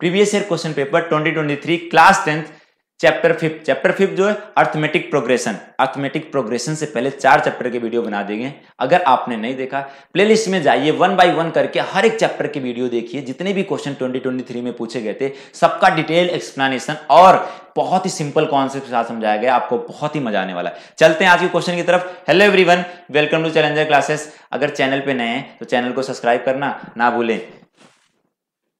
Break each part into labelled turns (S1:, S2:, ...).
S1: previous year question paper 2023 class tenth chapter fifth chapter fifth जो है arithmetic progression arithmetic progression से पहले चार चैप्टर के वीडियो बना देंगे अगर आपने नहीं देखा प्लेलिस्ट में जाइए वन बाय वन करके हर एक चैप्टर के वीडियो देखिए जितने भी क्वेश्चन 2023 में पूछे गए थे सबका डिटेल एक्सप्लेनेशन और बहुत ही सिंपल कॉन्सेप्ट के साथ समझाया गया आपको बहुत ही मजा आने वाला है चलते हैं आज के क्वेश्चन की तरफ hello one welcome to Challenger Classes अगर चैनल पर नए हैं तो चैनल को सब्सक्राइब करना ना भूलें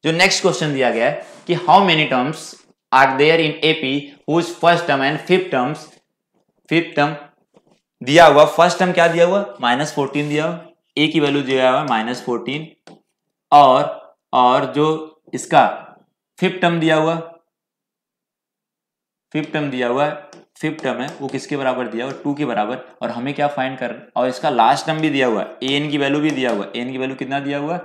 S1: जो नेक्स्ट क्वेश्चन दिया गया है कि how many terms are there in AP whose first term and fifth terms fifth term दिया हुआ फर्स्ट टर्म क्या दिया हुआ माइनस फोर्टीन दिया हुआ ए की वैल्यू दिया हुआ माइनस फोर्टीन और और जो इसका फिफ्थ टर्म दिया हुआ फिफ्थ टर्म दिया हुआ फिफ्थ टर्म है वो किसके बराबर दिया हुआ टू के बराबर और हमें क्या फाइंड कर और इसका लास्ट टर्म भी दिया हुआ ए एन की वैल्यू भी दिया हुआ ए एन की वैल्यू कितना दिया हुआ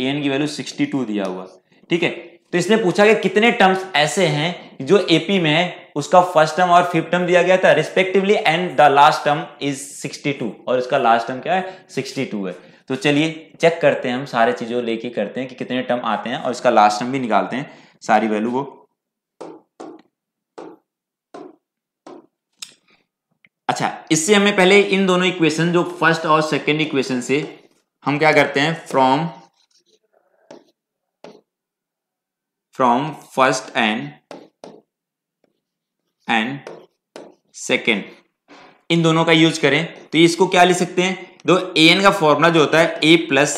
S1: ए एन की वैल्यू सिक्सटी टू दिया हुआ ठीक है तो इसने पूछा कि कितने टर्म्स ऐसे हैं जो एपी में है उसका फर्स्ट टर्म और फिफ्थ टर्म दिया गया था respectively and the last term is two और इसका लास्ट टर्म क्या है टू है तो चलिए चेक करते हैं हम सारे चीजों लेके करते हैं कि कितने टर्म आते हैं और इसका लास्ट टर्म भी निकालते हैं सारी वैल्यू को अच्छा इससे हमें पहले इन दोनों इक्वेशन जो फर्स्ट और सेकेंड इक्वेशन से हम क्या करते हैं from from first and and second इन दोनों का यूज करें तो इसको क्या ले सकते हैं दो ए एन का फॉर्मूला जो होता है a plus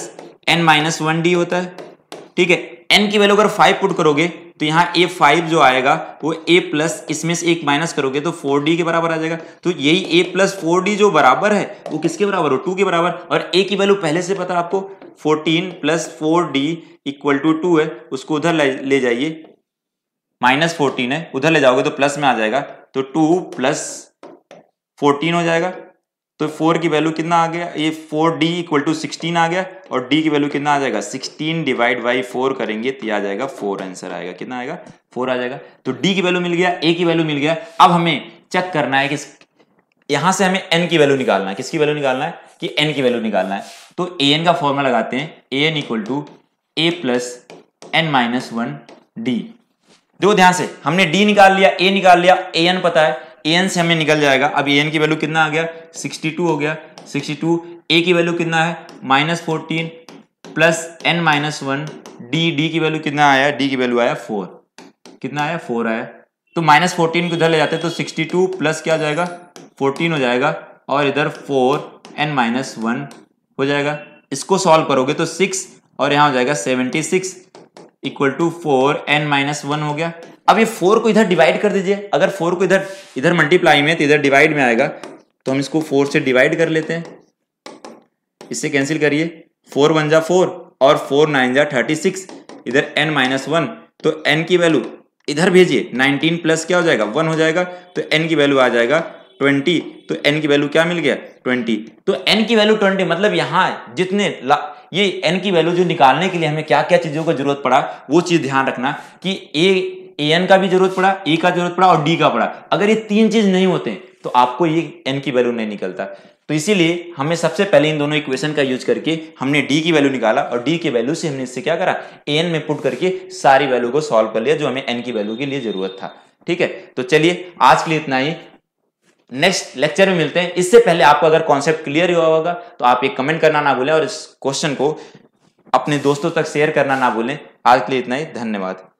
S1: n minus one d होता है ठीक है एन की वैल्यू अगर फाइव पुट करोगे तो यहाँ ए फाइव जो आएगा वो ए प्लस इसमें से एक माइनस करोगे तो फोर डी के बराबर आ जाएगा तो यही ए प्लस फोर डी जो बराबर है वो किसके बराबर हो टू के बराबर और ए की वैल्यू पहले से पता आपको fourteen plus four d equal to two है उसको उधर ले जाइए माइनस फोर्टीन है उधर ले जाओगे तो प्लस में आ जाएगा तो टू प्लस फोर्टीन हो जाएगा तो फोर की वैल्यू कितना आ गया ये four d equal to sixteen आ गया और डी की वैल्यू कितना आ जाएगा सिक्सटीन डिवाइड बाई फोर करेंगे तो आ जाएगा फोर आंसर आएगा कितना आएगा फोर आ जाएगा तो डी की वैल्यू मिल गया ए की वैल्यू मिल गया अब हमें चेक करना है कि यहां से हमें एन की वैल्यू निकालना है किसकी वैल्यू निकालना है कि एन की वैल्यू निकालना है तो ए एन का फॉर्मूला लगाते हैं a n equal to a plus n minus one d देखो ध्यान से हमने डी निकाल लिया ए निकाल लिया ए एन पता है ए एन से हमें निकल जाएगा अब ए एन की वैल्यू कितना आ गया टू हो गया टू ए की वैल्यू कितना है minus fourteen plus n minus one d d की वैल्यू कितना आया डी की वैल्यू आया फोर कितना आया फोर आया तो माइनस फोर्टीन को इधर ले जाते तो सिक्सटी टू प्लस क्या जाएगा फोर्टीन हो जाएगा और इधर फोर एन माइनस वन हो जाएगा इसको सॉल्व करोगे तो सिक्स और यहां हो जाएगा seventy six equal to four n minus one हो गया अब ये फोर को इधर डिवाइड कर दीजिए अगर फोर को इधर इधर मल्टीप्लाई में तो इधर डिवाइड में आएगा तो हम इसको फोर से डिवाइड कर लेते हैं इससे कैंसिल करिए फोर वन जा फोर और फोर नाइन जा थर्टी सिक्स इधर एन माइनस वन तो एन की वैल्यू इधर भेजिए नाइनटीन प्लस क्या हो जाएगा वन हो जाएगा तो एन की वैल्यू आ जाएगा ट्वेंटी तो एन की वैल्यू क्या मिल गया ट्वेंटी तो एन की वैल्यू ट्वेंटी मतलब यहाँ जितने ये एन की वैल्यू जो निकालने के लिए हमें क्या क्या चीजों का जरूरत पड़ा वो चीज ध्यान रखना कि ए ए एन का भी जरूरत पड़ा ए का जरूरत पड़ा और डी का पड़ा अगर ये तीन चीज नहीं होते तो आपको ये एन की वैल्यू नहीं निकलता तो इसीलिए हमें सबसे पहले इन दोनों इक्वेशन का यूज करके हमने डी की वैल्यू निकाला और डी की वैल्यू से हमने इससे क्या करा ए एन में पुट करके सारी वैल्यू को सॉल्व कर लिया जो हमें एन की वैल्यू के लिए जरूरत था ठीक है तो चलिए आज के लिए इतना ही नेक्स्ट लेक्चर में मिलते हैं इससे पहले आपको अगर कॉन्सेप्ट क्लियर हुआ होगा तो आप एक कमेंट करना ना भूलें और इस क्वेश्चन को अपने दोस्तों तक शेयर करना ना भूलें आज के लिए इतना ही धन्यवाद